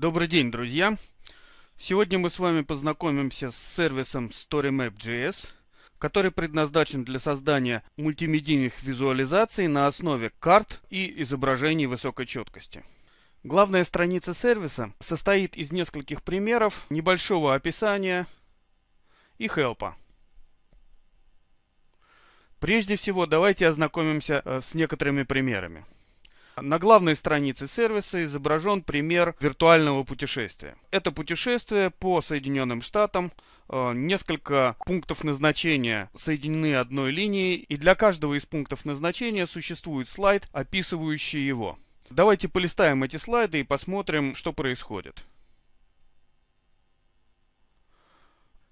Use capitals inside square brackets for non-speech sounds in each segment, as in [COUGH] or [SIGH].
Добрый день, друзья! Сегодня мы с вами познакомимся с сервисом StoryMap.js, который предназначен для создания мультимедийных визуализаций на основе карт и изображений высокой четкости. Главная страница сервиса состоит из нескольких примеров, небольшого описания и хелпа. Прежде всего, давайте ознакомимся э, с некоторыми примерами. На главной странице сервиса изображен пример виртуального путешествия. Это путешествие по Соединенным Штатам. Э, несколько пунктов назначения соединены одной линией, и для каждого из пунктов назначения существует слайд, описывающий его. Давайте полистаем эти слайды и посмотрим, что происходит.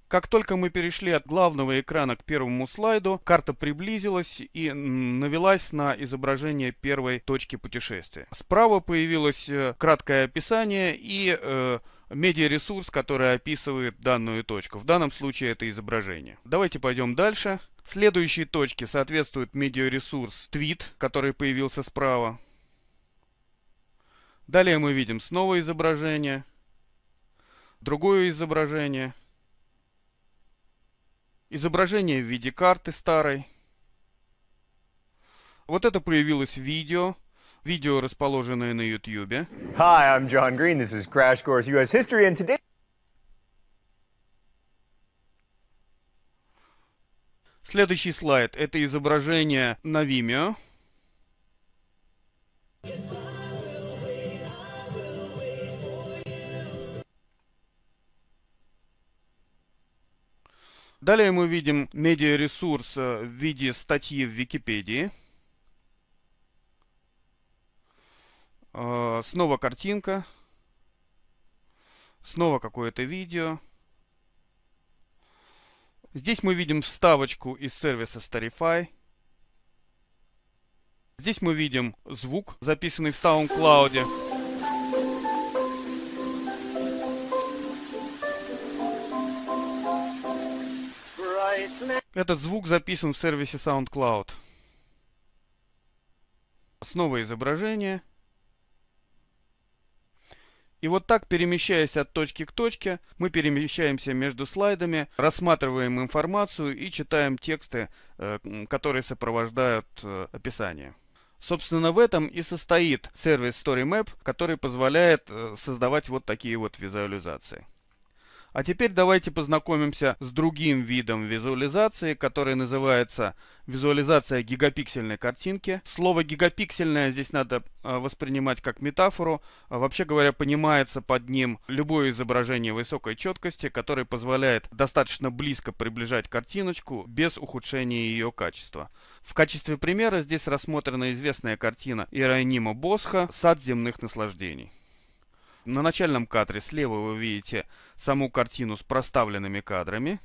Как только мы перешли от главного экрана к первому слайду, карта приблизилась и навелась на изображение первой точки путешествия. Справа появилось э, краткое описание и э, медиаресурс, который описывает данную точку. В данном случае это изображение. Давайте пойдем дальше. Следующей точке соответствует медиаресурс твит, который появился справа. Далее мы видим снова изображение, другое изображение – изображение в виде карты старой. Вот это появилось видео, видео, расположенное на YouTube. Hi, I'm John Green. This is Crash Course US History, and today Следующий слайд – это изображение на Vimeo. Далее мы видим медиаресурс э, в виде статьи в Википедии. Э, снова картинка. Снова какое-то видео. Здесь мы видим вставочку из сервиса Starify. Здесь мы видим звук, записанный в SoundCloud. Этот звук записан в сервисе SoundCloud. Снова изображение. И вот так, перемещаясь от точки к точке, мы перемещаемся между слайдами, рассматриваем информацию и читаем тексты, э, которые сопровождают э, описание. Собственно, в этом и состоит сервис StoryMap, который позволяет э, создавать вот такие вот визуализации. А теперь давайте познакомимся с другим видом визуализации, который называется визуализация гигапиксельной картинки. Слово гигапиксельное здесь надо а, воспринимать как метафору. А, вообще говоря, понимается под ним любое изображение высокой четкости, которое позволяет достаточно близко приближать картиночку без ухудшения ее качества. В качестве примера здесь рассмотрена известная картина Иеронима Босха «Сад земных наслаждений». На начальном кадре слева вы видите саму картину с проставленными кадрами,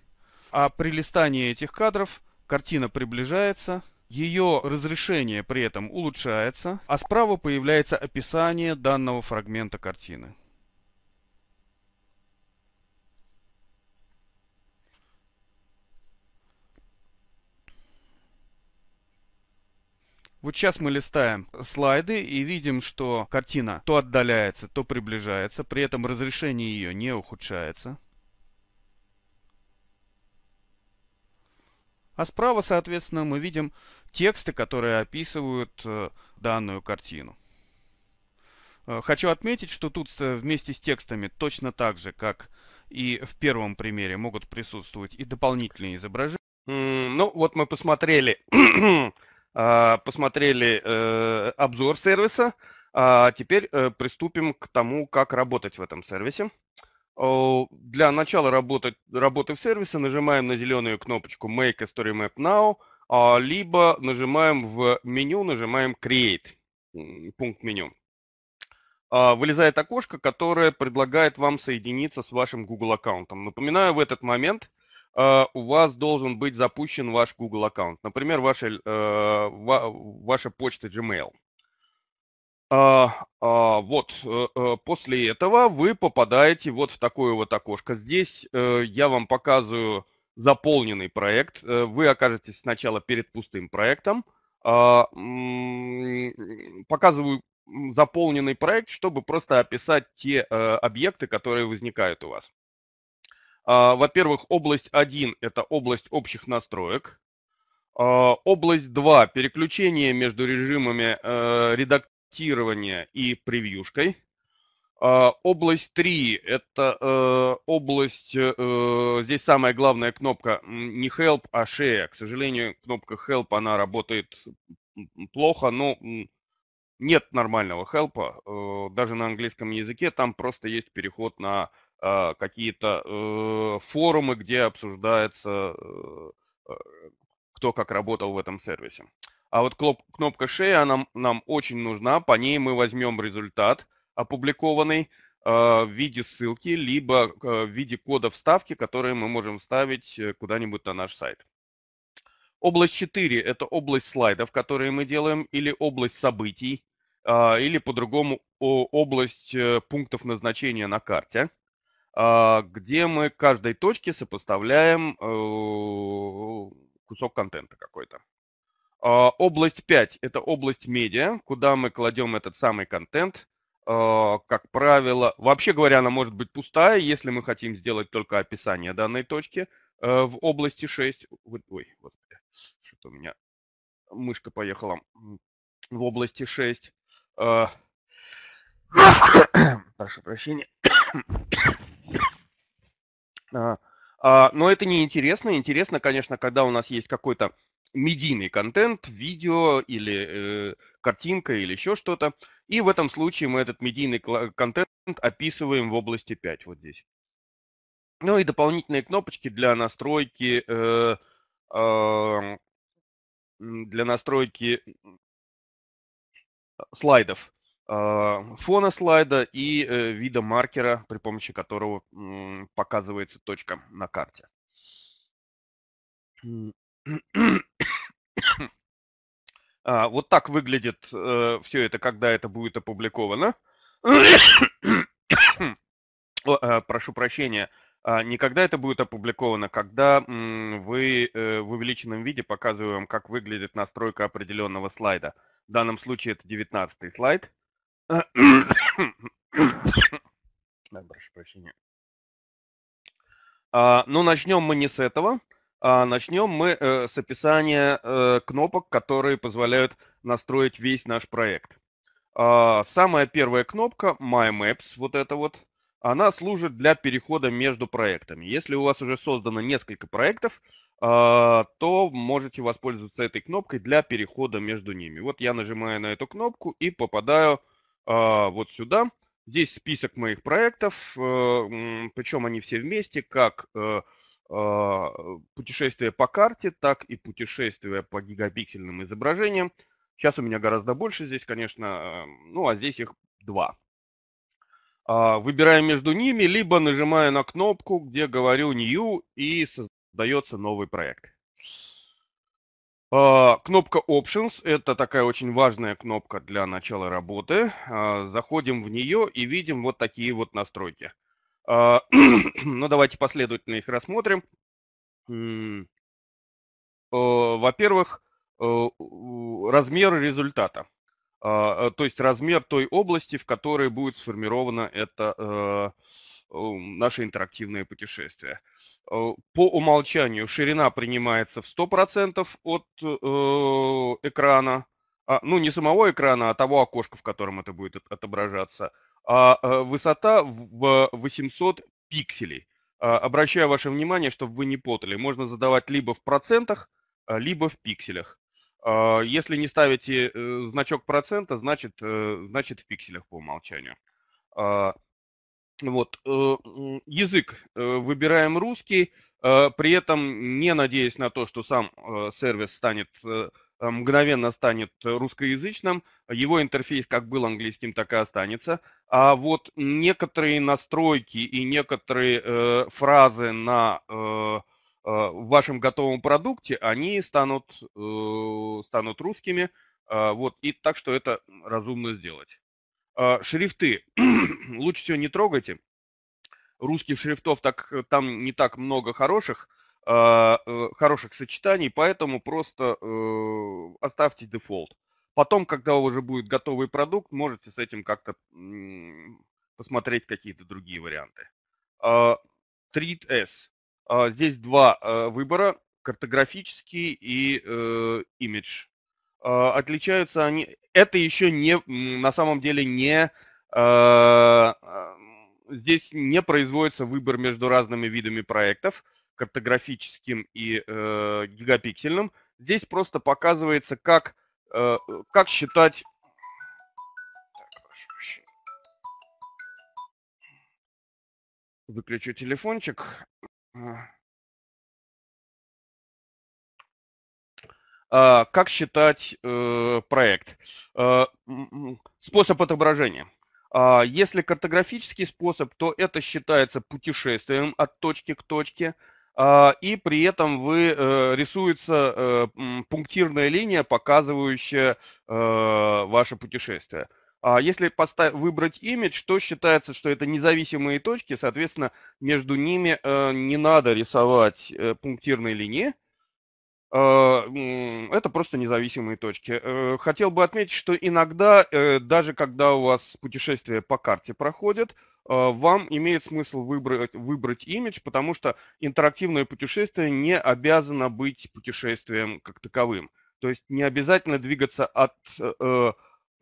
а при листании этих кадров картина приближается, ее разрешение при этом улучшается, а справа появляется описание данного фрагмента картины. Вот сейчас мы листаем слайды и видим, что картина то отдаляется, то приближается, при этом разрешение ее не ухудшается. А справа, соответственно, мы видим тексты, которые описывают э, данную картину. Э, хочу отметить, что тут э, вместе с текстами точно так же, как и в первом примере, могут присутствовать и дополнительные изображения. Mm, ну, вот мы посмотрели а, посмотрели э, обзор сервиса. А теперь э, приступим к тому, как работать в этом сервисе. Для начала работы, работы в сервисе нажимаем на зеленую кнопочку Make a Story Map Now, а, либо нажимаем в меню, нажимаем Create, пункт меню. А, вылезает окошко, которое предлагает вам соединиться с вашим Google аккаунтом. Напоминаю, в этот момент Э, у вас должен быть запущен ваш Google аккаунт. Например, ваша, э, ваша почта Gmail. А, а, вот, э, после этого вы попадаете вот в такое вот окошко. Здесь я вам показываю заполненный проект. Вы окажетесь сначала перед пустым проектом. А, показываю заполненный проект, чтобы просто описать те объекты, которые возникают у вас. А, во-первых, область 1 – это область общих настроек. А, область 2 – переключение между режимами э, редактирования и превьюшкой. А, область 3 – это э, область, э, здесь самая главная кнопка не help, а share. К сожалению, кнопка help, она работает плохо, но нет нормального help, даже на английском языке, там просто есть переход на а, какие-то э, форумы, где обсуждается, э, э, кто как работал в этом сервисе. А вот кнопка шея нам, нам очень нужна, по ней мы возьмем результат опубликованный а, в виде ссылки, либо в виде кода вставки, который мы можем вставить куда-нибудь на наш сайт. Область 4 – это область слайдов, которые мы делаем, или область событий, а, или по-другому область пунктов назначения на карте – а, где мы каждой точке сопоставляем э, кусок контента какой-то. А, область 5 – это область медиа, куда мы кладем этот самый контент. А, как правило, вообще говоря, она может быть пустая, если мы хотим сделать только описание данной точки. Э, в области 6, ой, господи, что-то у меня мышка поехала. В области 6, [COUGHS] прошу прощения, а, а, но это не интересно. Интересно, конечно, когда у нас есть какой-то медийный контент, видео или э, картинка или еще что-то. И в этом случае мы этот медийный контент описываем в области 5 вот здесь. Ну и дополнительные кнопочки для настройки, э, э, для настройки слайдов. Э, фона слайда и э, вида маркера, при помощи которого показывается точка на карте. А, вот так выглядит э, все это, когда это будет опубликовано. Прошу прощения. А, не когда это будет опубликовано, когда вы в увеличенном виде показываем, как выглядит настройка определенного слайда. В данном случае это 19 слайд прошу прощения. А, ну, начнем мы не с этого. А начнем мы э, с описания э, кнопок, которые позволяют настроить весь наш проект. А, самая первая кнопка My Maps, вот эта вот, она служит для перехода между проектами. Если у вас уже создано несколько проектов, э, то можете воспользоваться этой кнопкой для перехода между ними. Вот я нажимаю на эту кнопку и попадаю а, вот сюда. Здесь список моих проектов, э, причем они все вместе, как э, а, путешествие по карте, так и путешествие по гигапиксельным изображениям. Сейчас у меня гораздо больше здесь, конечно, э, ну а здесь их два. А, выбирая между ними, либо нажимая на кнопку, где говорю New и создается новый проект. А, кнопка Options – это такая очень важная кнопка для начала работы. А, заходим в нее и видим вот такие вот настройки. А, [CLEARS THROAT] Но ну, давайте последовательно их рассмотрим. Э, во-первых, э, размер результата, э, то есть размер той области, в которой будет сформирована эта Э, наше интерактивное путешествие. Э, по умолчанию ширина принимается в 100% от э, экрана, а, ну не самого экрана, а того окошка, в котором это будет отображаться, а э, высота в 800 пикселей. А, обращаю ваше внимание, чтобы вы не потали, можно задавать либо в процентах, а, либо в пикселях. А, если не ставите значок процента, значит, значит в пикселях по умолчанию. Вот, э, язык э, выбираем русский, э, при этом не надеясь на то, что сам сервис станет мгновенно станет русскоязычным, его интерфейс как был английским, так и останется. А вот некоторые настройки и некоторые фразы на вашем готовом продукте, они станут, станут русскими. вот, и так что это разумно сделать. А, шрифты [CLEARS THROAT] лучше всего не трогайте. Русских шрифтов так, э, там не так много хороших, а, э, хороших сочетаний, поэтому просто э, оставьте дефолт. Потом, когда уже будет готовый продукт, можете с этим как-то посмотреть какие-то другие варианты. Treat а, S. Здесь два выбора, картографический и имидж а, отличаются они... Это еще не, на самом деле не... А, а, здесь не производится выбор между разными видами проектов, картографическим и э, гигапиксельным. Здесь просто показывается, как, э, как считать выключу телефончик. А, как считать э, проект. А, способ отображения. А, если картографический способ, то это считается путешествием от точки к точке, и при этом вы э, рисуется э, пунктирная линия, показывающая ваше путешествие. А если поставь, выбрать имидж, то считается, что это независимые точки, соответственно, между ними не надо рисовать пунктирные линии, а, это просто независимые точки. Э, хотел бы отметить, что иногда, э, даже когда у вас путешествие по карте проходит, а, вам имеет смысл выбрать, выбрать имидж, потому что интерактивное путешествие не обязано быть путешествием как таковым. То есть не обязательно двигаться от э,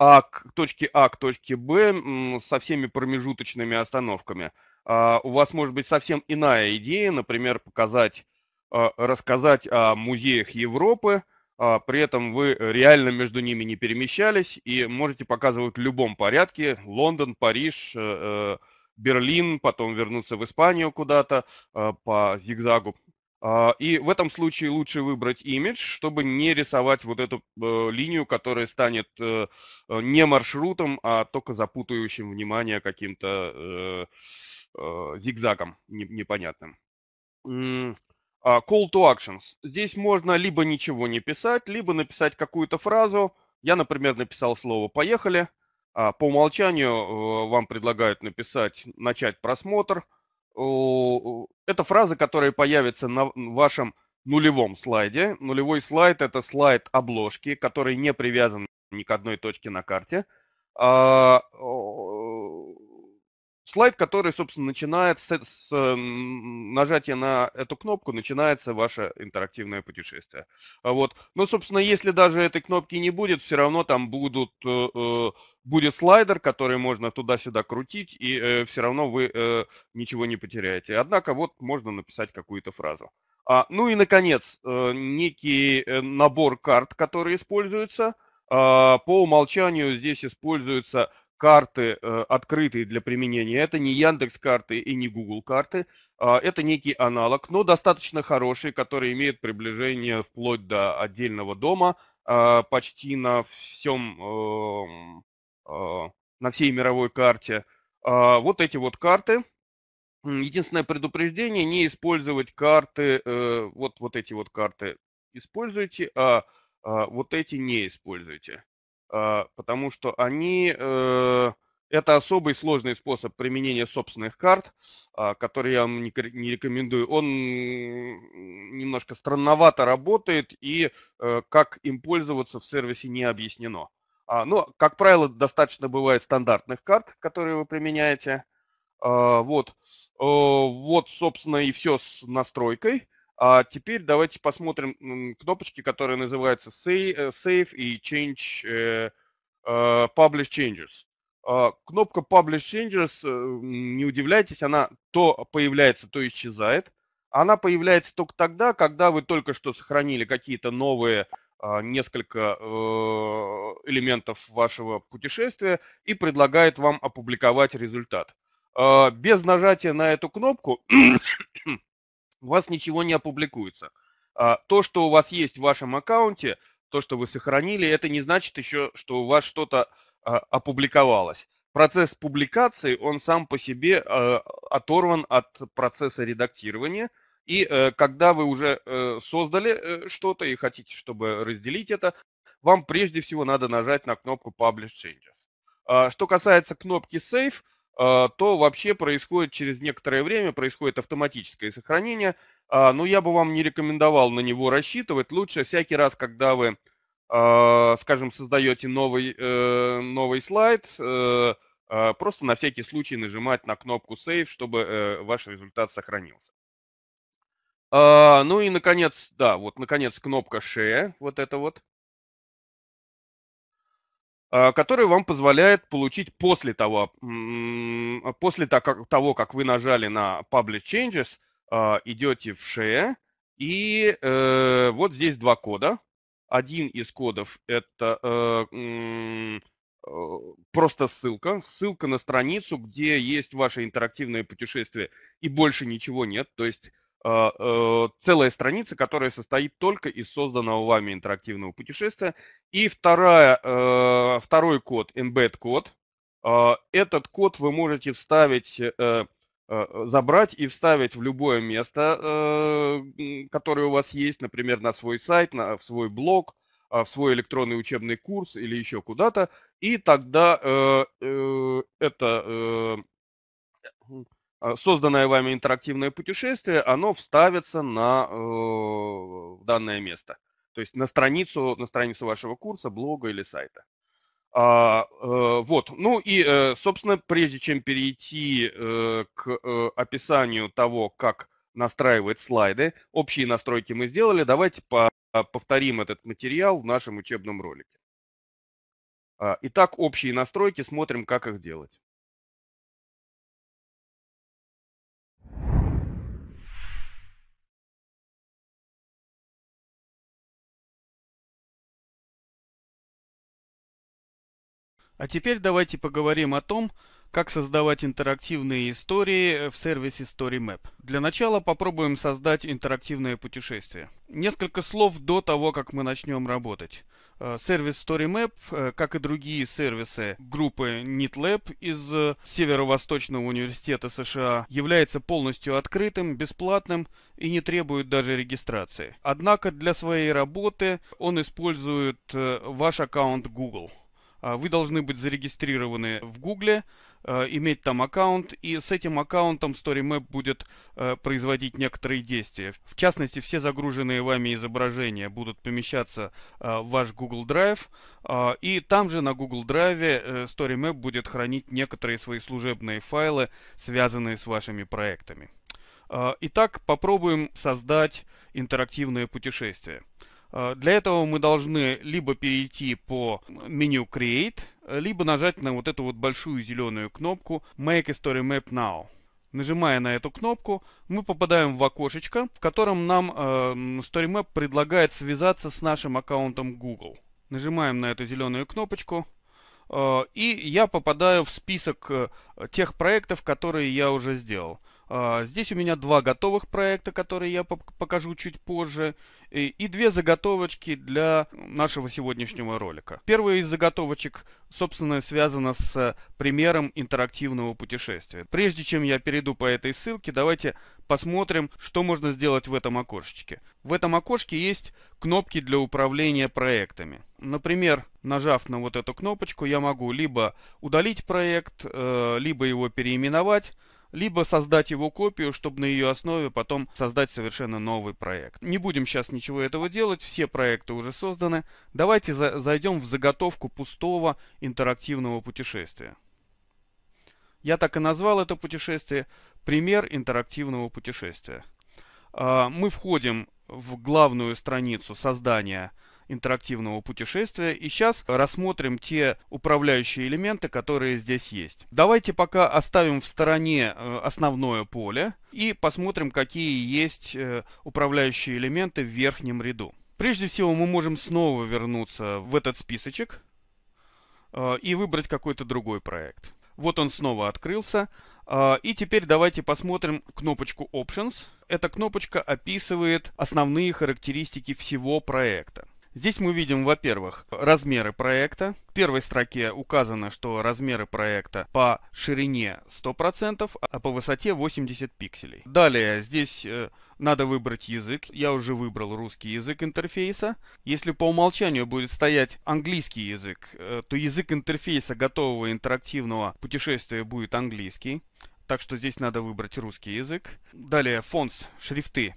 а к точке А к точке Б со всеми промежуточными остановками. А, у вас может быть совсем иная идея, например, показать а, рассказать о музеях Европы, а, при этом вы реально между ними не перемещались и можете показывать в любом порядке Лондон, Париж, э, э, Берлин, потом вернуться в Испанию куда-то э, по зигзагу. А, и в этом случае лучше выбрать имидж, чтобы не рисовать вот эту линию, которая станет не маршрутом, а только запутывающим внимание каким-то зигзагом непонятным. А, call to actions. Здесь можно либо ничего не писать, либо написать какую-то фразу. Я, например, написал слово «поехали». А, по умолчанию э, вам предлагают написать «начать просмотр». Это фраза, которая появится на вашем нулевом слайде. Нулевой слайд – это слайд обложки, который не привязан ни к одной точке на карте. А, Слайд, который, собственно, начинает с, с нажатия на эту кнопку, начинается ваше интерактивное путешествие. А вот. Но, ну, собственно, если даже этой кнопки не будет, все равно там будут, э, э, будет слайдер, который можно туда-сюда крутить, и э, все равно вы ничего не потеряете. Однако вот можно написать какую-то фразу. А Ну и, наконец, некий набор карт, которые используются. А, по умолчанию здесь используется карты, э, открытые для применения. Это не Яндекс карты и не Google карты. А это некий аналог, но достаточно хороший, который имеет приближение вплоть до отдельного дома а, почти на всем, эм, э, на всей мировой карте. А, вот эти вот карты. Единственное предупреждение, не использовать карты, э, вот, вот эти вот карты используйте, а вот эти не используйте. А, потому что они... Э, это особый сложный способ применения собственных карт, а, который я вам не рекомендую. Он немножко странновато работает, и э, как им пользоваться в сервисе не объяснено. А, Но, ну, как правило, достаточно бывает стандартных карт, которые вы применяете. Вот, э, вот собственно, и все с настройкой. А теперь давайте посмотрим кнопочки, которые называются э, Save и Change, э, э, Publish Changes. А, кнопка Publish Changes, не удивляйтесь, она то появляется, то исчезает. Она появляется только тогда, когда вы только что сохранили какие-то новые а, несколько элементов вашего путешествия и предлагает вам опубликовать результат. А, без нажатия на эту кнопку у вас ничего не опубликуется. А, то, что у вас есть в вашем аккаунте, то, что вы сохранили, это не значит еще, что у вас что-то а, опубликовалось. Процесс публикации, он сам по себе а, оторван от процесса редактирования, и э, когда вы уже э, создали э, что-то и хотите, чтобы разделить это, вам прежде всего надо нажать на кнопку Publish Changes. Что касается кнопки Save, а, то вообще происходит через некоторое время, происходит автоматическое сохранение, а, но я бы вам не рекомендовал на него рассчитывать. Лучше всякий раз, когда вы, а, скажем, создаете новый, э, новый слайд, э, просто на всякий случай нажимать на кнопку Save, чтобы э, ваш результат сохранился. Ну и, наконец, да, вот, наконец, кнопка Share, вот это вот. А, который вам позволяет получить после того, а, после того, как вы нажали на Publish Changes, а, идете в Share, и э, вот здесь два кода. Один из кодов – это э, э, просто ссылка, ссылка на страницу, где есть ваше интерактивное путешествие, и больше ничего нет. То есть а, э, целая страница, которая состоит только из созданного вами интерактивного путешествия. И вторая, э, второй код, embed код. А, этот код вы можете вставить, э, забрать и вставить в любое место, которое у вас есть, например, на свой сайт, на, в свой блог, а, в свой электронный учебный курс или еще куда-то. И тогда это а, созданное вами интерактивное путешествие, оно вставится на э, данное место, то есть на страницу, на страницу вашего курса, блога или сайта. А, э, вот. Ну и, э, собственно, прежде чем перейти э, к э, описанию того, как настраивать слайды, общие настройки мы сделали, давайте по а, повторим этот материал в нашем учебном ролике. А, итак, общие настройки, смотрим, как их делать. А теперь давайте поговорим о том, как создавать интерактивные истории э, в сервисе StoryMap. Для начала попробуем создать интерактивное путешествие. Несколько слов до того, как мы начнем работать. Э, сервис StoryMap, э, как и другие сервисы группы NITLAB из Северо-Восточного университета США, является полностью открытым, бесплатным и не требует даже регистрации. Однако для своей работы он использует ваш аккаунт Google – а, вы должны быть зарегистрированы в Гугле, а, иметь там аккаунт, и с этим аккаунтом StoryMap будет а, производить некоторые действия. В частности, все загруженные вами изображения будут помещаться в ваш Google Drive, и там же на Google Drive э, StoryMap будет хранить некоторые свои служебные файлы, связанные с вашими проектами. Итак, попробуем создать интерактивное путешествие. Э, для этого мы должны либо перейти по меню Create, э, либо нажать на вот эту вот большую зеленую кнопку Make History Map Now. Нажимая на эту кнопку, мы попадаем в окошечко, в котором нам э, StoryMap предлагает связаться с нашим аккаунтом Google. Нажимаем на эту зеленую кнопочку, э, и я попадаю в список э, тех проектов, которые я уже сделал. А, здесь у меня два готовых проекта, которые я покажу чуть позже, и две заготовочки для нашего сегодняшнего ролика. Первая из заготовочек, собственно, связана с э, примером интерактивного путешествия. Прежде чем я перейду по этой ссылке, давайте посмотрим, что можно сделать в этом окошечке. В этом окошке есть кнопки для управления проектами. Например, нажав на вот эту кнопочку, я могу либо удалить проект, э, либо его переименовать, либо создать его копию, чтобы на ее основе потом создать совершенно новый проект. Не будем сейчас ничего этого делать, все проекты уже созданы. Давайте за зайдем в заготовку пустого интерактивного путешествия. Я так и назвал это путешествие «Пример интерактивного путешествия». А, мы входим в главную страницу создания интерактивного путешествия. И сейчас рассмотрим те управляющие элементы, которые здесь есть. Давайте пока оставим в стороне э, основное поле и посмотрим, какие есть э, управляющие элементы в верхнем ряду. Прежде всего мы можем снова вернуться в этот списочек э, и выбрать какой-то другой проект. Вот он снова открылся. И теперь давайте посмотрим кнопочку Options. Эта кнопочка описывает основные характеристики всего проекта. Здесь мы видим, во-первых, размеры проекта. В первой строке указано, что размеры проекта по ширине 100%, а по высоте 80 пикселей. Далее здесь э, надо выбрать язык. Я уже выбрал русский язык интерфейса. Если по умолчанию будет стоять английский язык, э, то язык интерфейса готового интерактивного путешествия будет английский. Так что здесь надо выбрать русский язык. Далее фонт, шрифты.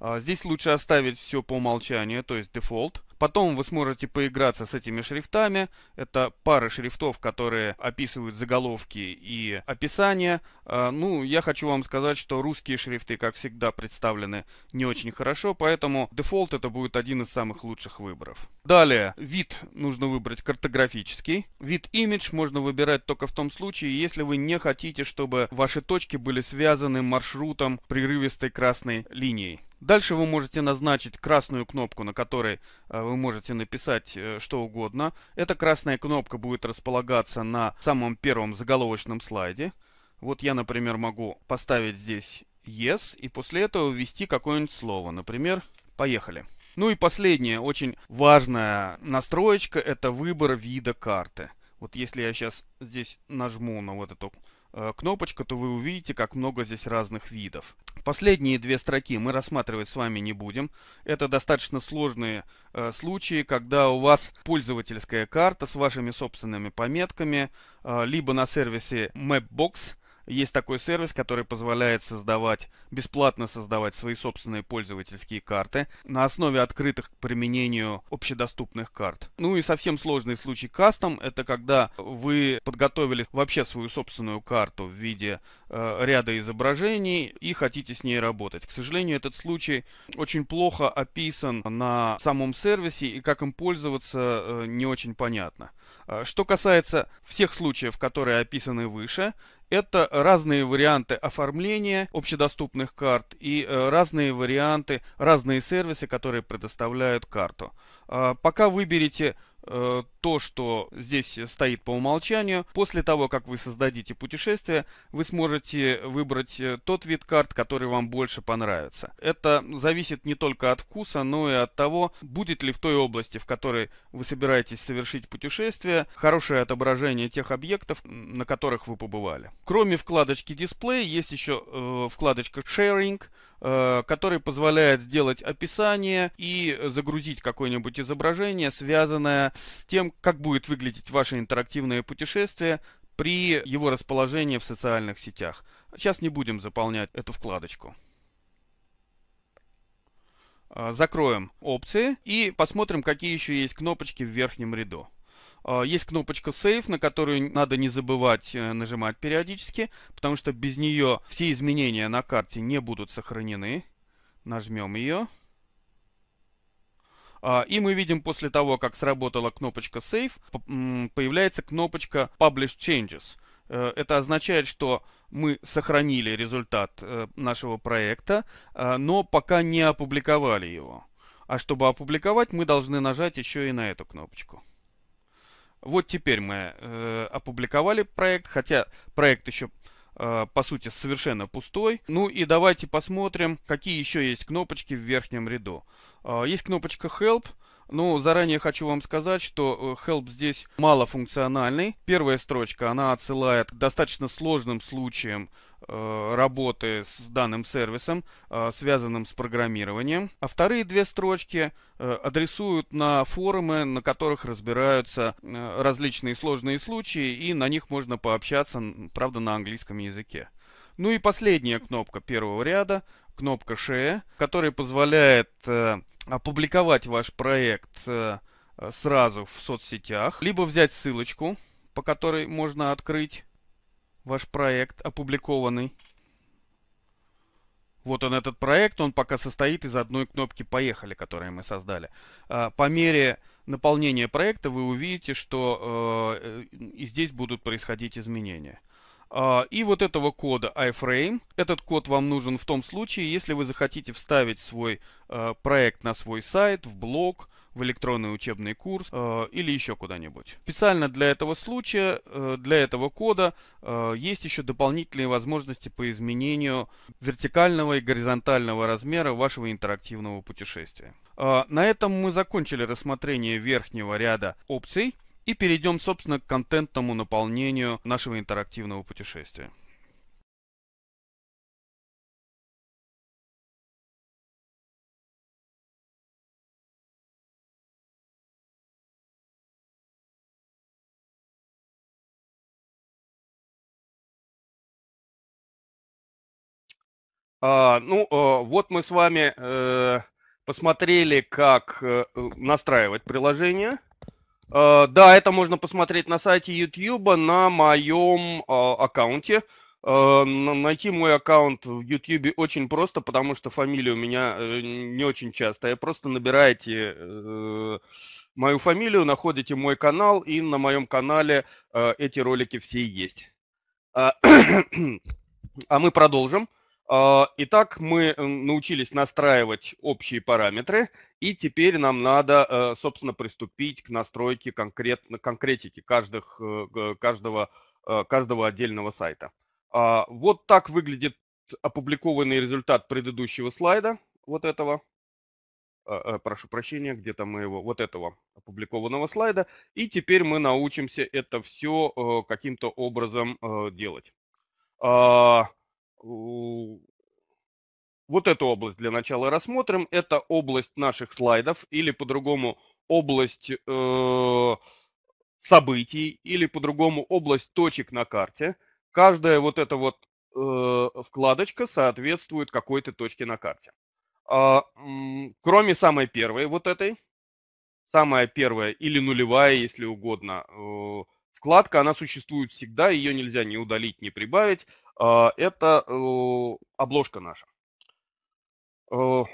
А здесь лучше оставить все по умолчанию, то есть дефолт. Потом вы сможете поиграться с этими шрифтами. Это пары шрифтов, которые описывают заголовки и описание. А, ну, я хочу вам сказать, что русские шрифты, как всегда, представлены не очень хорошо, поэтому дефолт это будет один из самых лучших выборов. Далее, вид нужно выбрать картографический. Вид image можно выбирать только в том случае, если вы не хотите, чтобы ваши точки были связаны маршрутом прерывистой красной линией. Дальше вы можете назначить красную кнопку, на которой э, вы можете написать э, что угодно. Эта красная кнопка будет располагаться на самом первом заголовочном слайде. Вот я, например, могу поставить здесь yes и после этого ввести какое-нибудь слово. Например, поехали. Ну и последняя очень важная настроечка – это выбор вида карты. Вот если я сейчас здесь нажму на вот эту Э, кнопочка, то вы увидите, как много здесь разных видов. Последние две строки мы рассматривать с вами не будем. Это достаточно сложные э, случаи, когда у вас пользовательская карта с вашими собственными пометками, э, либо на сервисе Mapbox, есть такой сервис, который позволяет создавать, бесплатно создавать свои собственные пользовательские карты на основе открытых к применению общедоступных карт. Ну и совсем сложный случай кастом, это когда вы подготовили вообще свою собственную карту в виде Э, ряда изображений и хотите с ней работать. К сожалению, этот случай очень плохо описан на самом сервисе и как им пользоваться э, не очень понятно. Э, что касается всех случаев, которые описаны выше, это разные варианты оформления общедоступных карт и разные варианты, разные сервисы, которые предоставляют карту. Пока выберете Э, то, что здесь стоит по умолчанию. После того, как вы создадите путешествие, вы сможете выбрать э, тот вид карт, который вам больше понравится. Это зависит не только от вкуса, но и от того, будет ли в той области, в которой вы собираетесь совершить путешествие, хорошее отображение тех объектов, на которых вы побывали. Кроме вкладочки «Дисплей» есть еще э, вкладочка «Sharing», Э, который позволяет сделать описание и загрузить какое-нибудь изображение, связанное с тем, как будет выглядеть ваше интерактивное путешествие при его расположении в социальных сетях. Сейчас не будем заполнять эту вкладочку. Э, закроем опции и посмотрим, какие еще есть кнопочки в верхнем ряду. А, есть кнопочка Save, на которую надо не забывать э, нажимать периодически, потому что без нее все изменения на карте не будут сохранены. Нажмем ее. А, и мы видим после того, как сработала кнопочка Save, появляется кнопочка Publish Changes. Э, это означает, что мы сохранили результат э, нашего проекта, а, но пока не опубликовали его. А чтобы опубликовать, мы должны нажать еще и на эту кнопочку. Вот теперь мы э, опубликовали проект, хотя проект еще э, по сути совершенно пустой. Ну и давайте посмотрим, какие еще есть кнопочки в верхнем ряду. Э, есть кнопочка Help, ну, заранее хочу вам сказать, что э, help здесь малофункциональный. Первая строчка, она отсылает к достаточно сложным случаям э, работы с данным сервисом, э, связанным с программированием. А вторые две строчки э, адресуют на форумы, на которых разбираются э, различные сложные случаи, и на них можно пообщаться, правда, на английском языке. Ну и последняя кнопка первого ряда кнопка Share, которая позволяет э, опубликовать ваш проект э, сразу в соцсетях, либо взять ссылочку, по которой можно открыть ваш проект опубликованный. Вот он, этот проект, он пока состоит из одной кнопки «Поехали», которую мы создали. А, по мере наполнения проекта вы увидите, что э, и здесь будут происходить изменения. А, и вот этого кода iframe, этот код вам нужен в том случае, если вы захотите вставить свой а, проект на свой сайт, в блог, в электронный учебный курс э, или еще куда-нибудь. Специально для этого случая, э, для этого кода э, есть еще дополнительные возможности по изменению вертикального и горизонтального размера вашего интерактивного путешествия. Э, на этом мы закончили рассмотрение верхнего ряда опций. И перейдем, собственно, к контентному наполнению нашего интерактивного путешествия. А, ну, а, вот мы с вами э, посмотрели, как э, настраивать приложение. Э, да, это можно посмотреть на сайте YouTube, на моем э, аккаунте. Э, найти мой аккаунт в YouTube очень просто, потому что фамилия у меня не очень частая. Просто набираете мою фамилию, находите мой канал, и на моем канале эти ролики все есть. [CLEARS THROAT] А мы продолжим. А, итак, мы э, научились настраивать общие параметры, и теперь нам надо, э, собственно, приступить к настройке конкретно, конкретики каждых, э, каждого, каждого отдельного сайта. А, вот так выглядит опубликованный результат предыдущего слайда, вот этого. Прошу прощения, где-то мы его, вот этого опубликованного слайда. И теперь мы научимся это все каким-то образом делать. А, вот эту область для начала рассмотрим. Это область наших слайдов или по-другому область э, событий или по-другому область точек на карте. Каждая вот эта вот э, вкладочка соответствует какой-то точке на карте. Э, кроме самой первой вот этой, самая первая или нулевая, если угодно, э, вкладка, она существует всегда, ее нельзя ни удалить, ни прибавить. А, это э, обложка наша. Э,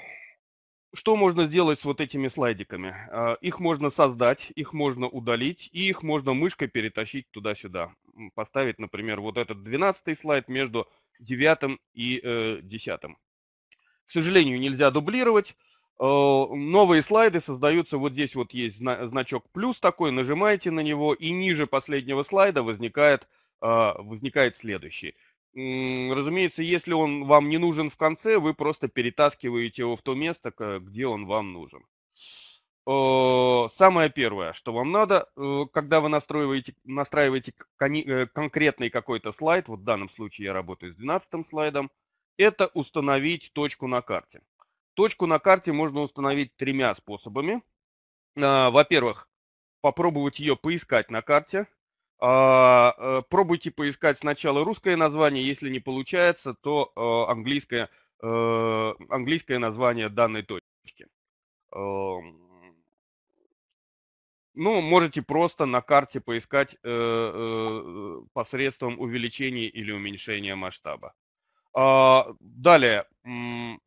что можно сделать с вот этими слайдиками? Э, их можно создать, их можно удалить, и их можно мышкой перетащить туда-сюда. Поставить, например, вот этот 12 слайд между 9 и 10. К сожалению, нельзя дублировать. Новые слайды создаются, вот здесь вот есть значок плюс такой, нажимаете на него, и ниже последнего слайда возникает, возникает следующий. Разумеется, если он вам не нужен в конце, вы просто перетаскиваете его в то место, где он вам нужен. Самое первое, что вам надо, э, когда вы настраиваете, настраиваете э, конкретный какой-то слайд, вот в данном случае я работаю с 12 слайдом, это установить точку на карте. Точку на карте можно установить тремя способами. А, во-первых, попробовать ее поискать на карте. А, э, пробуйте поискать сначала русское название, если не получается, то э, английское, э, английское название данной точки. Эм. Ну, можете просто на карте поискать посредством увеличения или уменьшения масштаба. А, далее, ну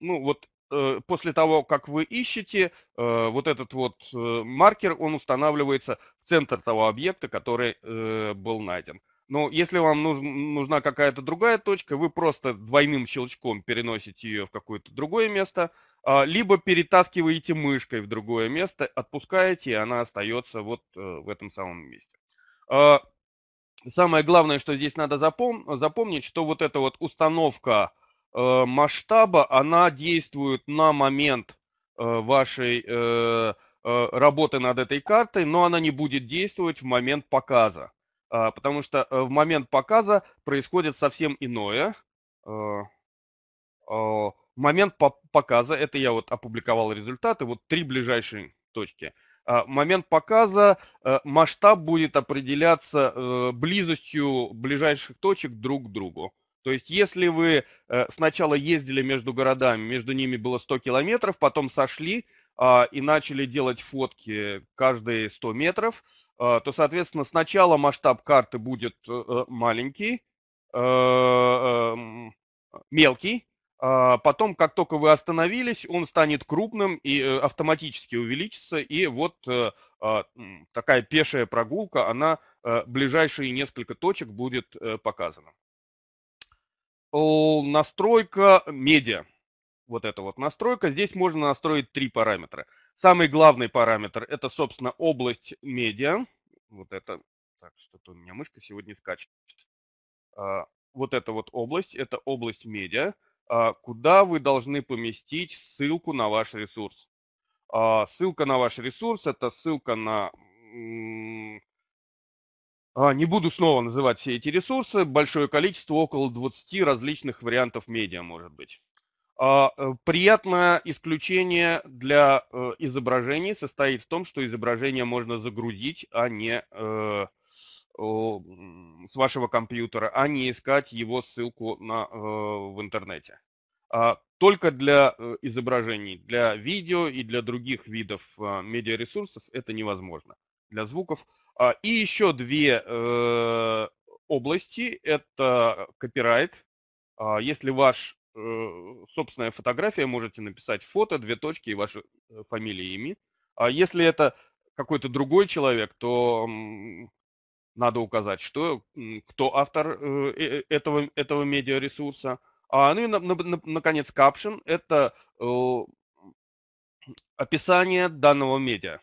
вот Э, после того, как вы ищете, э, вот этот вот э, маркер, он устанавливается в центр того объекта, который был найден. Но если вам нужна какая-то другая точка, вы просто двойным щелчком переносите ее в какое-то другое место, а, либо перетаскиваете мышкой в другое место, отпускаете, и она остается вот в этом самом месте. А, самое главное, что здесь надо запом запомнить, что вот эта вот установка Э, масштаба, она действует на момент э, вашей э, работы над этой картой, но она не будет действовать в момент показа, а, потому что в момент показа происходит совсем иное. В момент показа, это я вот опубликовал результаты, вот три ближайшие точки. А, в момент показа масштаб будет определяться близостью ближайших точек друг к другу. То есть если вы э, сначала ездили между городами, между ними было 100 километров, потом сошли а, и начали делать фотки каждые 100 метров, а, то, соответственно, сначала масштаб карты будет э, э, маленький, мелкий, а Потом, как только вы остановились, он станет крупным и автоматически увеличится. И вот такая пешая прогулка, она ближайшие несколько точек будет показана настройка медиа. Вот эта вот настройка. Здесь можно настроить три параметра. Самый главный параметр – это, собственно, область медиа. Вот это, так, что-то у меня мышка сегодня скачет. А, вот эта вот область – это область медиа, а, куда вы должны поместить ссылку на ваш ресурс. А, ссылка на ваш ресурс – это ссылка на а, не буду снова называть все эти ресурсы, большое количество, около 20 различных вариантов медиа может быть. А, э, приятное исключение для э, изображений состоит в том, что изображение можно загрузить, а не э, с вашего компьютера, а не искать его ссылку на, в интернете. А только для изображений, для видео и для других видов медиаресурсов это невозможно для звуков. А, и еще две э, области. Это копирайт. А, если ваш э, собственная фотография, можете написать фото, две точки и ваши э, фамилии и имя. А если это какой-то другой человек, то надо указать, что, кто автор э, э, этого, этого медиаресурса. А, ну и, на, на, наконец, капшн – это э, описание данного медиа.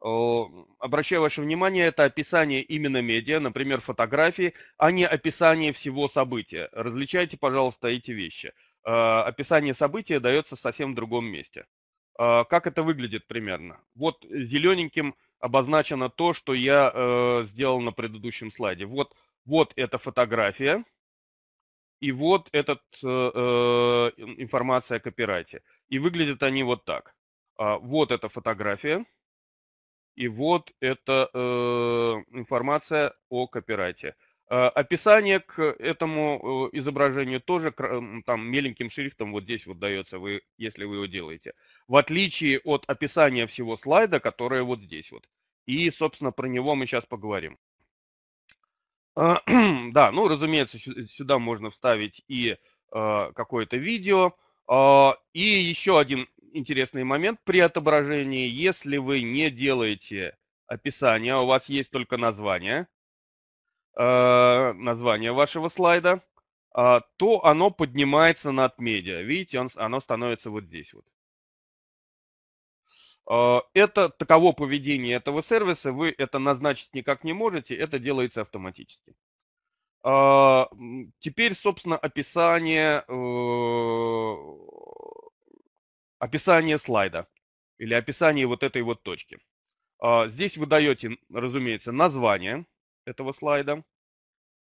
Обращаю ваше внимание, это описание именно медиа, например, фотографии, а не описание всего события. Различайте, пожалуйста, эти вещи. А, описание события дается совсем в другом месте. А, как это выглядит примерно? Вот зелененьким обозначено то, что я э, сделал на предыдущем слайде. Вот, вот эта фотография, и вот эта э, э, информация о копирайте. И выглядят они вот так. А, вот эта фотография – и вот это э, информация о копирайте. Э, описание к этому э, изображению тоже там меленьким шрифтом вот здесь вот дается, вы, если вы его делаете. В отличие от описания всего слайда, которое вот здесь вот. И, собственно, про него мы сейчас поговорим. Э, [CLEARS THROAT] да, ну, разумеется, сюда можно вставить и какое-то видео. и еще один интересный момент при отображении, если вы не делаете описание, а у вас есть только название, э, название вашего слайда, а, то оно поднимается над медиа. Видите, оно становится вот здесь вот. А, это таково поведение этого сервиса, вы это назначить никак не можете, это делается автоматически. теперь, собственно, описание э, описание слайда или описание вот этой вот точки. А, здесь вы даете, разумеется, название этого слайда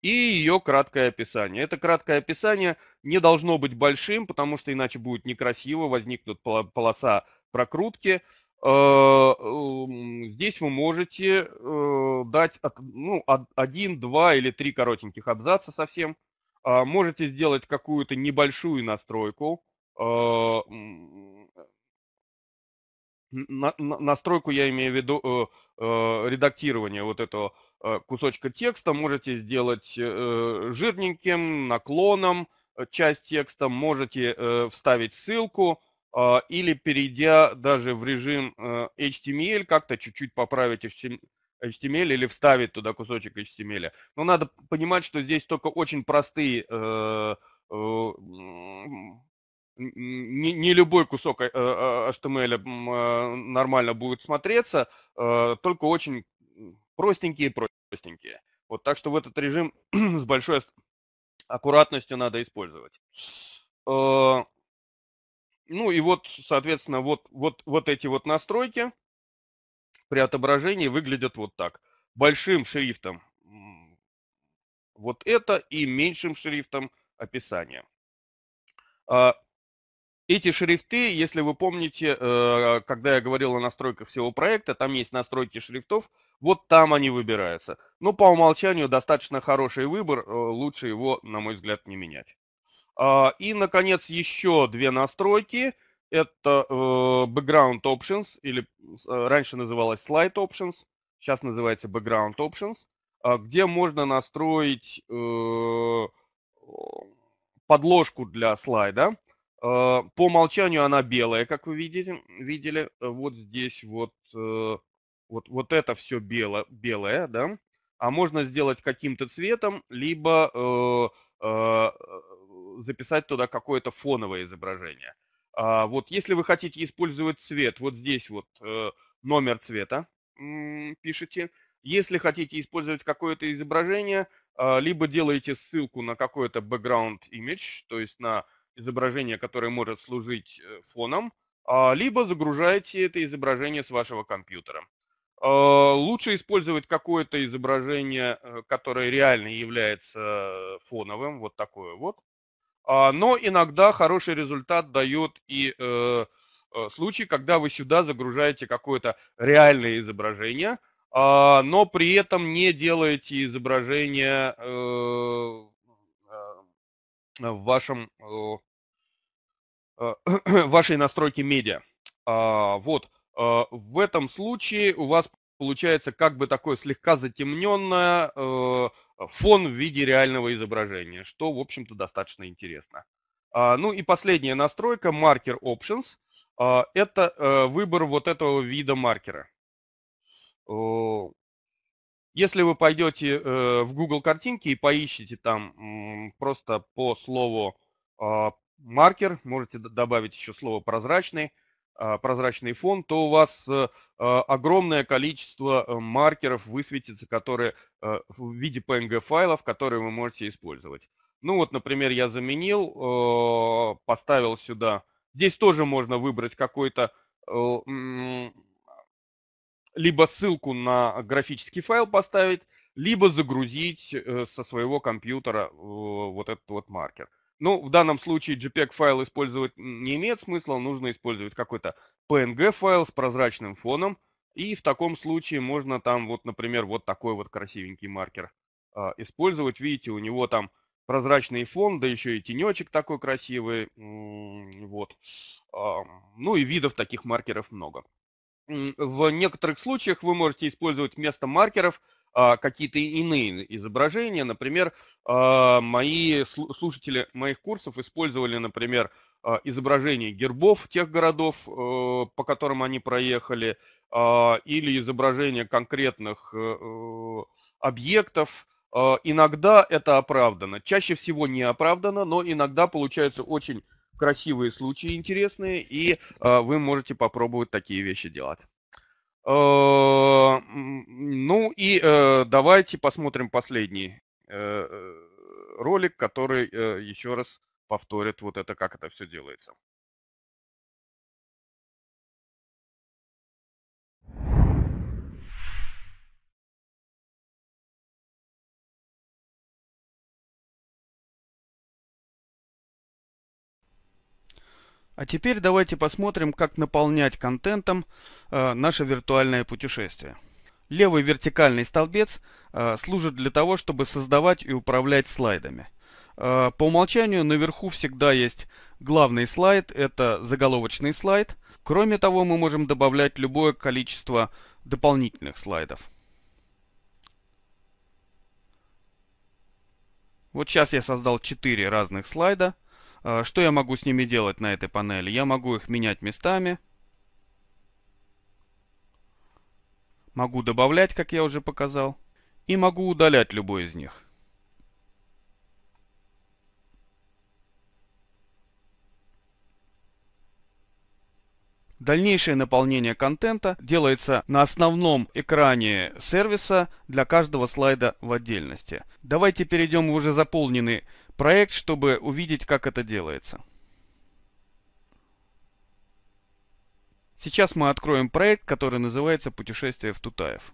и ее краткое описание. Это краткое описание не должно быть большим, потому что иначе будет некрасиво, возникнут полоса прокрутки. А, здесь вы можете э, дать ну, один, два или три коротеньких абзаца совсем. А, можете сделать какую-то небольшую настройку, на, настройку я имею в виду э, э, редактирование вот этого э, кусочка текста. Можете сделать э, жирненьким, наклоном э, часть текста, можете э, вставить ссылку э, или перейдя даже в режим э, HTML, как-то чуть-чуть поправить HTML, или вставить туда кусочек HTML. Но надо понимать, что здесь только очень простые э, э не, не любой кусок э, а, HTML э, нормально будет смотреться, э, только очень простенькие, простенькие. Вот так что в этот режим [CLEARS THROAT] с большой аккуратностью надо использовать. Ну и вот, соответственно, вот, вот, вот эти вот настройки при отображении выглядят вот так. Большим шрифтом вот это и меньшим шрифтом описание. А эти шрифты, если вы помните, э, когда я говорил о настройках всего проекта, там есть настройки шрифтов, вот там они выбираются. Но по умолчанию достаточно хороший выбор, э, лучше его, на мой взгляд, не менять. А, и, наконец, еще две настройки. Это э, Background Options, или раньше называлась Slide Options, сейчас называется Background Options, а, где можно настроить подложку для слайда Э, по умолчанию она белая, как вы видите, видели. Э, вот здесь вот, э, вот, вот это все бело, белое, да. А можно сделать каким-то цветом, либо записать туда какое-то фоновое изображение. А вот если вы хотите использовать цвет, вот здесь вот номер цвета пишите. Если хотите использовать какое-то изображение, либо делаете ссылку на какой-то background image, то есть на изображение, которое может служить э, фоном, а, либо загружаете это изображение с вашего компьютера. А, лучше использовать какое-то изображение, э, которое реально является фоновым, вот такое вот. А, но иногда хороший результат дает и э, случай, когда вы сюда загружаете какое-то реальное изображение, но при этом не делаете изображение Э, в вашем э, [CLEARS THROAT] вашей настройке медиа. А, вот. Э, в этом случае у вас получается как бы такое слегка затемненное фон в виде реального изображения, что, в общем-то, достаточно интересно. А, ну и последняя настройка, маркер options, а, это выбор вот этого вида маркера. Если вы пойдете э, в Google картинки и поищите там м, просто по слову э, маркер, можете добавить еще слово прозрачный, э, прозрачный фон, то у вас э, а, огромное количество э, маркеров высветится, которые э, в виде PNG файлов, которые вы можете использовать. Ну вот, например, я заменил, э, поставил сюда. Здесь тоже можно выбрать какой-то э, либо ссылку на графический файл поставить, либо загрузить э, со своего компьютера вот этот вот маркер. Ну, в данном случае JPEG-файл использовать не имеет смысла, нужно использовать какой-то PNG-файл с прозрачным фоном, и в таком случае можно там вот, например, вот такой вот красивенький маркер а, использовать. Видите, у него там прозрачный фон, да еще и тенечек такой красивый. Вот. Ну и видов таких маркеров много в некоторых случаях вы можете использовать вместо маркеров а, какие-то иные изображения. Например, а, мои слушатели моих курсов использовали, например, а, изображение гербов тех городов, э, по которым они проехали, или изображение конкретных э, э, объектов. Иногда это оправдано, чаще всего не оправдано, но иногда получается очень красивые случаи интересные, и э, вы можете попробовать такие вещи делать. Э, ну и э, давайте посмотрим последний ролик, который еще раз повторит вот это, как это все делается. А теперь давайте посмотрим, как наполнять контентом э, наше виртуальное путешествие. Левый вертикальный столбец э, служит для того, чтобы создавать и управлять слайдами. Э, по умолчанию наверху всегда есть главный слайд, это заголовочный слайд. Кроме того, мы можем добавлять любое количество дополнительных слайдов. Вот сейчас я создал 4 разных слайда. А, что я могу с ними делать на этой панели? Я могу их менять местами. Могу добавлять, как я уже показал. И могу удалять любой из них. Дальнейшее наполнение контента делается на основном экране сервиса для каждого слайда в отдельности. Давайте перейдем в уже заполненный проект, чтобы увидеть, как это делается. Сейчас мы откроем проект, который называется «Путешествие в Тутаев».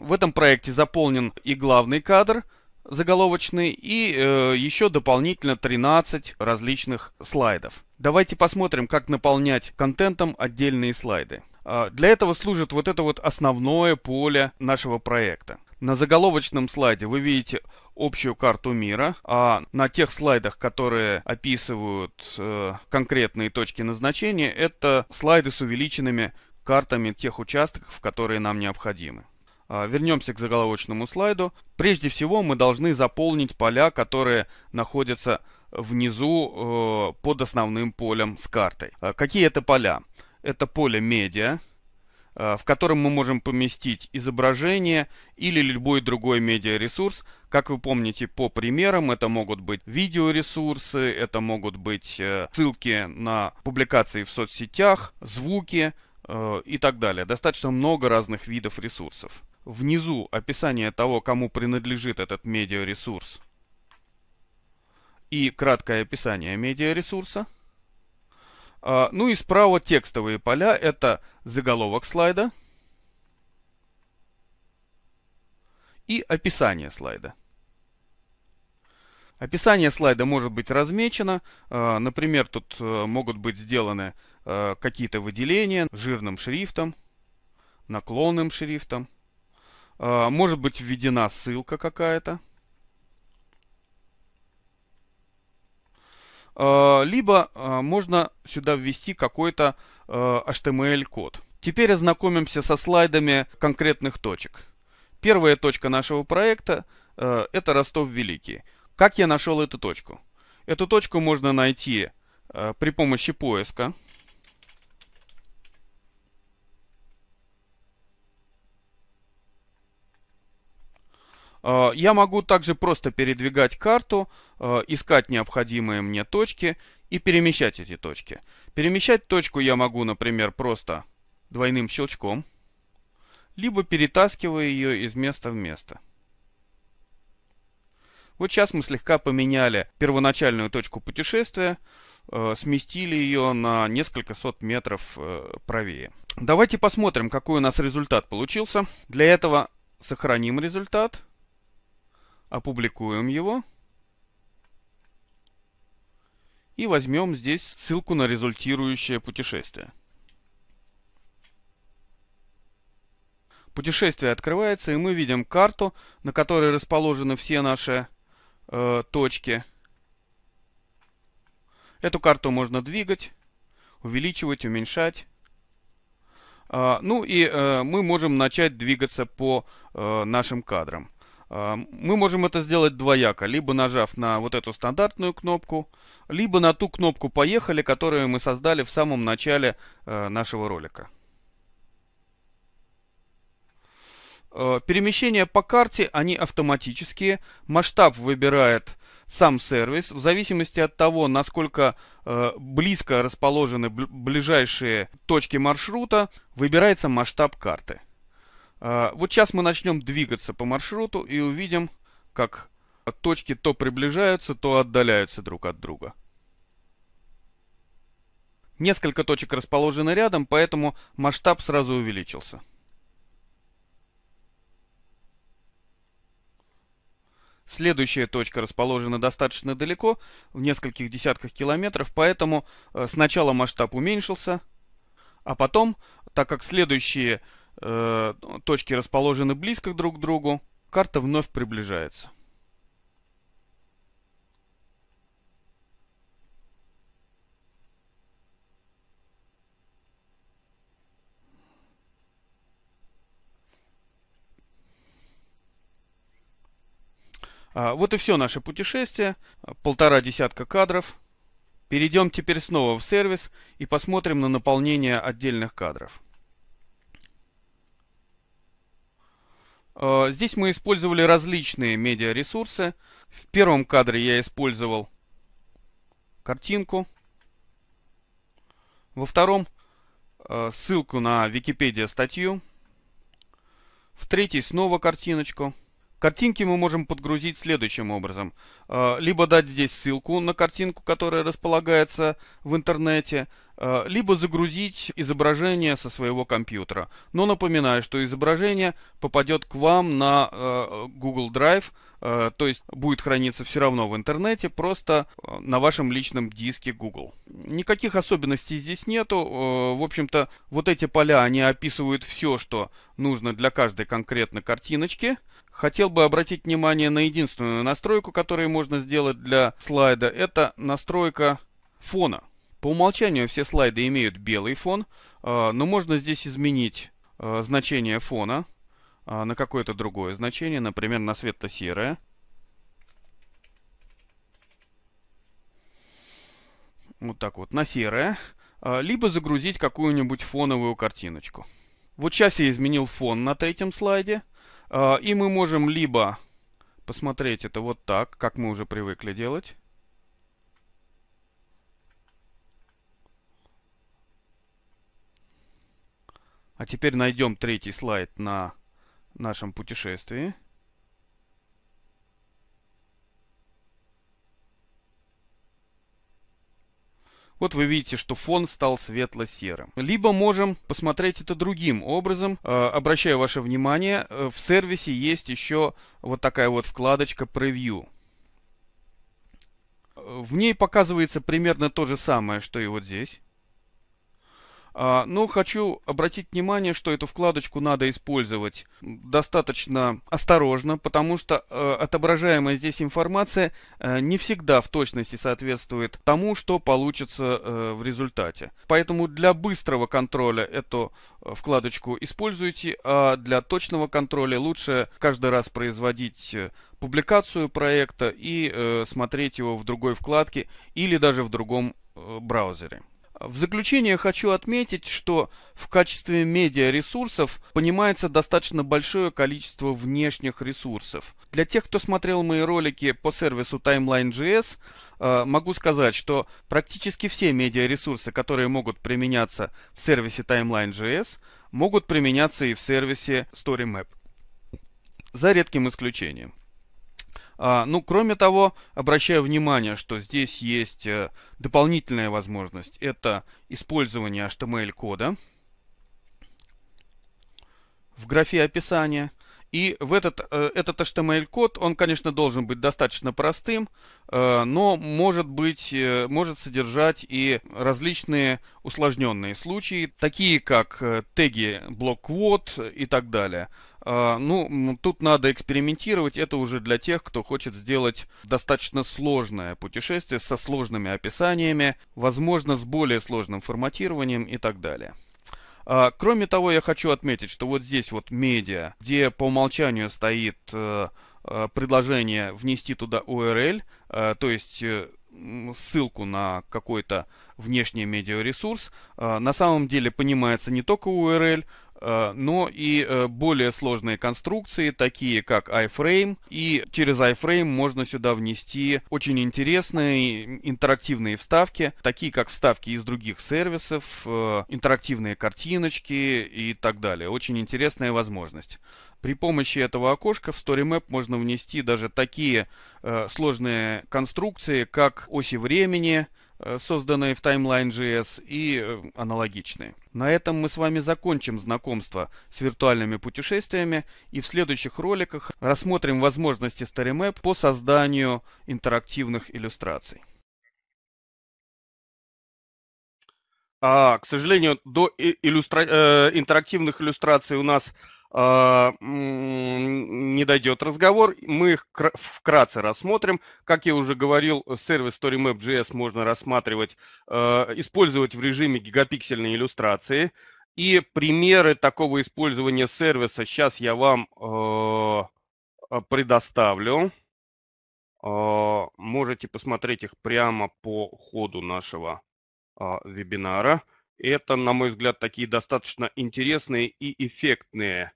В этом проекте заполнен и главный кадр заголовочный, и э, еще дополнительно 13 различных слайдов. Давайте посмотрим, как наполнять контентом отдельные слайды. А, для этого служит вот это вот основное поле нашего проекта. На заголовочном слайде вы видите общую карту мира, а на тех слайдах, которые описывают э, конкретные точки назначения, это слайды с увеличенными картами тех участков, которые нам необходимы. А, вернемся к заголовочному слайду. Прежде всего мы должны заполнить поля, которые находятся внизу э, под основным полем с картой. А, какие это поля? Это поле медиа, Э, в котором мы можем поместить изображение или любой другой медиаресурс. Как вы помните по примерам, это могут быть видеоресурсы, это могут быть э, ссылки на публикации в соцсетях, звуки э, и так далее. Достаточно много разных видов ресурсов. Внизу описание того, кому принадлежит этот медиаресурс и краткое описание медиаресурса. ресурса а, ну и справа текстовые поля. Это заголовок слайда и описание слайда. Описание слайда может быть размечено. А, например, тут э, могут быть сделаны э, какие-то выделения жирным шрифтом, наклонным шрифтом. А, может быть введена ссылка какая-то. Э, либо э, можно сюда ввести какой-то э, HTML-код. Теперь ознакомимся со слайдами конкретных точек. Первая точка нашего проекта это Ростов Великий. Как я нашел эту точку? Эту точку можно найти при помощи поиска. А, я могу также просто передвигать карту, а, искать необходимые мне точки и перемещать эти точки. Перемещать точку я могу, например, просто двойным щелчком, либо перетаскивая ее из места в место. Вот сейчас мы слегка поменяли первоначальную точку путешествия, а, сместили ее на несколько сот метров э, правее. Давайте посмотрим, какой у нас результат получился. Для этого сохраним результат – опубликуем его. И возьмем здесь ссылку на результирующее путешествие. Путешествие открывается, и мы видим карту, на которой расположены все наши э, точки. Эту карту можно двигать, увеличивать, уменьшать. Э, ну и э, мы можем начать двигаться по э, нашим кадрам. Мы можем это сделать двояко, либо нажав на вот эту стандартную кнопку, либо на ту кнопку «Поехали», которую мы создали в самом начале э, нашего ролика. Э, перемещения по карте, они автоматические. Масштаб выбирает сам сервис. В зависимости от того, насколько э, близко расположены ближайшие точки маршрута, выбирается масштаб карты. А, вот сейчас мы начнем двигаться по маршруту и увидим, как точки то приближаются, то отдаляются друг от друга. Несколько точек расположены рядом, поэтому масштаб сразу увеличился. Следующая точка расположена достаточно далеко, в нескольких десятках километров, поэтому э, сначала масштаб уменьшился, а потом, так как следующие э, точки расположены близко друг к другу, карта вновь приближается. А, вот и все наше путешествие. Полтора десятка кадров. Перейдем теперь снова в сервис и посмотрим на наполнение отдельных кадров. Э, здесь мы использовали различные медиаресурсы. В первом кадре я использовал картинку. Во втором э, ссылку на Википедия статью. В третьей снова картиночку. Картинки мы можем подгрузить следующим образом. Э, либо дать здесь ссылку на картинку, которая располагается в интернете, э, либо загрузить изображение со своего компьютера. Но напоминаю, что изображение попадет к вам на э, Google Drive, то есть будет храниться все равно в интернете, просто на вашем личном диске Google. Никаких особенностей здесь нету. В общем-то, вот эти поля, они описывают все, что нужно для каждой конкретной картиночки. Хотел бы обратить внимание на единственную настройку, которую можно сделать для слайда. Это настройка фона. По умолчанию все слайды имеют белый фон, а, но можно здесь изменить а, значение фона а, на какое-то другое значение, например, на светло-серое. Вот так вот, на серое. Либо загрузить какую-нибудь фоновую картиночку. Вот сейчас я изменил фон на третьем слайде. А, и мы можем либо посмотреть это вот так, как мы уже привыкли делать. А теперь найдем третий слайд на нашем путешествии. Вот вы видите, что фон стал светло-серым. Либо можем посмотреть это другим образом. Э, обращаю ваше внимание, э, в сервисе есть еще вот такая вот вкладочка Preview. Э, в ней показывается примерно то же самое, что и вот здесь. А, но хочу обратить внимание, что эту вкладочку надо использовать достаточно осторожно, потому что э, отображаемая здесь информация э, не всегда в точности соответствует тому, что получится э, в результате. Поэтому для быстрого контроля эту вкладочку используйте, а для точного контроля лучше каждый раз производить публикацию проекта и смотреть его в другой вкладке или даже в другом браузере. В заключение хочу отметить, что в качестве медиаресурсов понимается достаточно большое количество внешних ресурсов. Для тех, кто смотрел мои ролики по сервису Timeline.js, э, могу сказать, что практически все медиаресурсы, которые могут применяться в сервисе Timeline.js, могут применяться и в сервисе StoryMap. За редким исключением. А, ну, кроме того, обращаю внимание, что здесь есть э, дополнительная возможность. Это использование HTML-кода в графе описания. И в этот, э, этот HTML-код, он, конечно, должен быть достаточно простым, э, но может, быть, может содержать и различные усложненные случаи, такие как теги блок-квот и так далее. А, ну, тут надо экспериментировать. Это уже для тех, кто хочет сделать достаточно сложное путешествие со сложными описаниями, возможно, с более сложным форматированием и так далее. А, кроме того, я хочу отметить, что вот здесь вот медиа, где по умолчанию стоит э, э, предложение внести туда URL, э, то есть ссылку на какой-то внешний медиаресурс, на самом деле понимается не только URL, Э, но и э, более сложные конструкции, такие как iFrame. И через iFrame можно сюда внести очень интересные интерактивные вставки, такие как вставки из других сервисов, э, интерактивные картиночки и так далее. Очень интересная возможность. При помощи этого окошка в StoryMap можно внести даже такие сложные конструкции, как оси времени, Э, созданные в Timeline.js и э, аналогичные. На этом мы с вами закончим знакомство с виртуальными путешествиями и в следующих роликах рассмотрим возможности StoryMap по созданию интерактивных иллюстраций. А, к сожалению, до иллюстра... Э, интерактивных иллюстраций у нас а, не дойдет разговор. Мы их вкратце рассмотрим. Как я уже говорил, сервис StoryMap.js можно рассматривать, а, использовать в режиме гигапиксельной иллюстрации. И примеры такого использования сервиса сейчас я вам а, предоставлю. Можете посмотреть их прямо по ходу нашего вебинара. Это, на мой взгляд, такие достаточно интересные и эффектные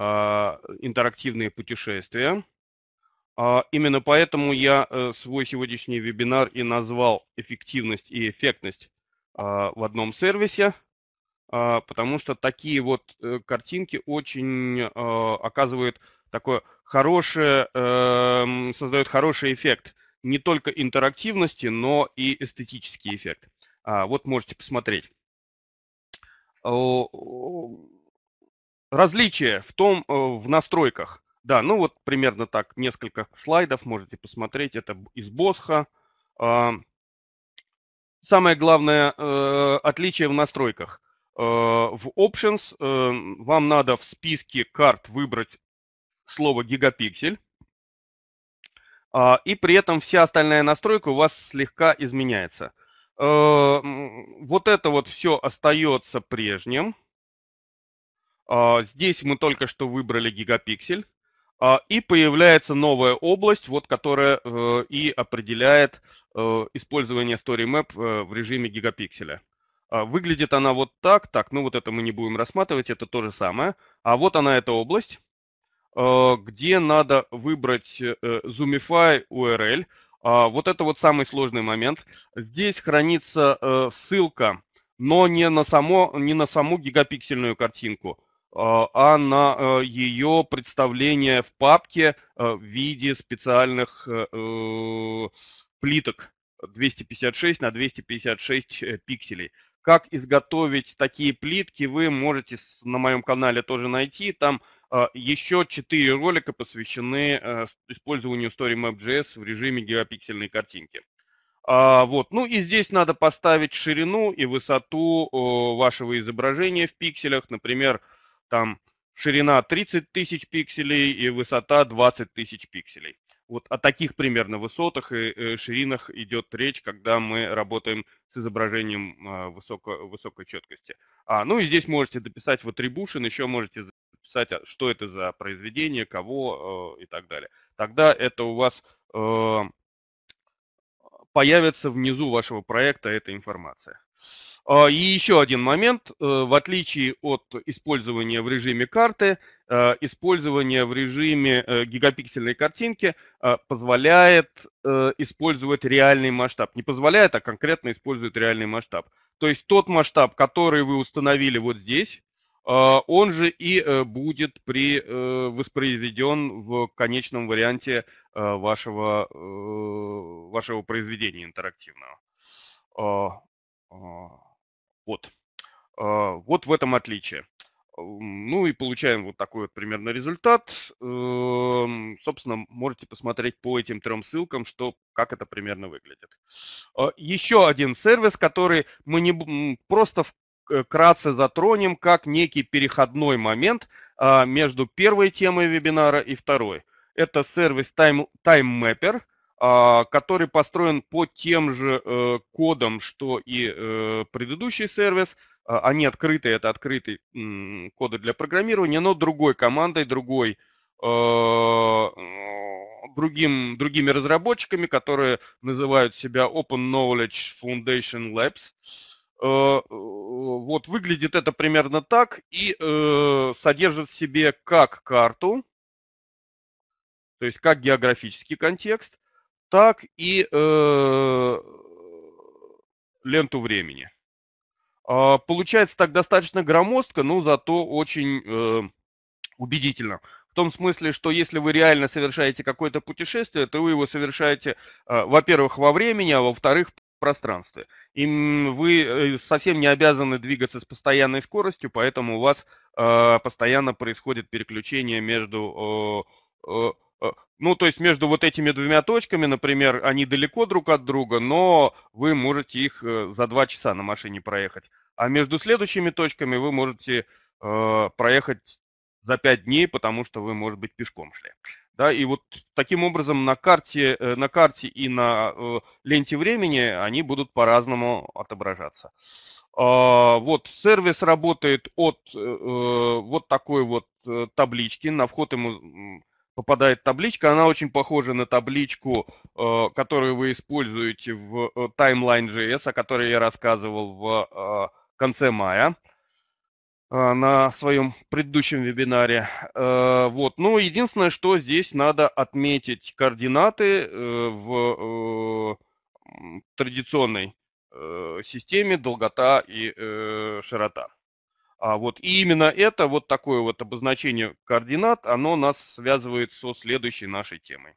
а, интерактивные путешествия. А, именно поэтому я э, свой сегодняшний вебинар и назвал «Эффективность и эффектность а, в одном сервисе», потому что такие вот э, картинки очень оказывают такое хорошее, эм, создают хороший эффект не только интерактивности, но и эстетический эффект. Вот можете посмотреть. Различие в том, э, в настройках. Да, ну вот примерно так, несколько слайдов можете посмотреть. Это из Босха. А, самое главное э, отличие в настройках. Э, в Options вам надо в списке карт выбрать слово гигапиксель. А, и при этом вся остальная настройка у вас слегка изменяется. Вот это вот все остается прежним. А, здесь мы только что выбрали гигапиксель. А, и появляется новая область, вот которая э, и определяет э, использование StoryMap э, в режиме гигапикселя. А, выглядит она вот так. Так, ну вот это мы не будем рассматривать, это то же самое. А вот она эта область, где надо выбрать Zoomify URL. Вот это вот самый сложный момент. Здесь хранится ссылка, но не на, само, не на саму гигапиксельную картинку, а, а на э, ее представление в папке э, в виде специальных э, плиток 256 на 256 пикселей. Как изготовить такие плитки, вы можете на моем канале тоже найти. Там еще 4 ролика посвящены использованию StoryMap.js в режиме гигапиксельной картинки. А, вот. Ну и здесь надо поставить ширину и высоту вашего изображения в пикселях. Например, там ширина 30 тысяч пикселей и высота 20 тысяч пикселей. Вот о таких примерно высотах и э, ширинах идет речь, когда мы работаем с изображением а, высоко, высокой четкости. А, ну и здесь можете дописать в attribution, еще можете записать, а, что это за произведение, кого э, и так далее. Тогда это у вас э, появится внизу вашего проекта эта информация. А, и еще один момент, э, в отличие от использования в режиме карты, э, использование в режиме э, гигапиксельной картинки позволяет использовать реальный масштаб. Не позволяет, а конкретно использует реальный масштаб. То есть тот масштаб, который вы установили вот здесь, он же и будет при, воспроизведен в конечном варианте вашего, вашего произведения интерактивного. 哦。А, а. Вот. А, вот в этом отличие. Ну и получаем вот такой вот примерно результат. Эм, собственно, можете посмотреть по этим трем ссылкам, что, как это примерно выглядит. А, Еще один сервис, который мы не просто вкратце э, затронем, как некий переходной момент а, между первой темой вебинара и второй. Это сервис Time, Time Mapper. А, который построен по тем же э, кодам, что и э, предыдущий сервис. А, они открыты, это открытые коды для программирования, но другой командой, другой а, другим, другими разработчиками, которые называют себя Open Knowledge Foundation Labs. Вот выглядит это примерно так и э, содержит в себе как карту, то есть как географический контекст, так и э, ленту времени. Э, получается так достаточно громоздко, но зато очень э, убедительно. В том смысле, что если вы реально совершаете какое-то путешествие, то вы его совершаете, э, во-первых, во времени, а во-вторых, пространстве. И вы э, совсем не обязаны двигаться с постоянной скоростью, поэтому у вас э, постоянно происходит переключение между э, э Э, ну, то есть между вот этими двумя точками, например, они далеко друг от друга, но вы можете их э, за два часа на машине проехать. А между следующими точками вы можете э, проехать за пять дней, потому что вы, может быть, пешком шли. Да, и вот таким образом на карте, э, на карте и на э, ленте времени они будут по-разному отображаться. Э, вот сервис работает от э, вот такой вот таблички. На вход ему попадает табличка, она очень похожа на табличку, э, которую вы используете в э, Timeline.js, о которой я рассказывал в э, конце мая на своем предыдущем вебинаре. Вот. ну единственное, что здесь надо отметить координаты в традиционной системе, долгота и широта. А вот, и именно это вот такое вот обозначение координат, оно нас связывает со следующей нашей темой.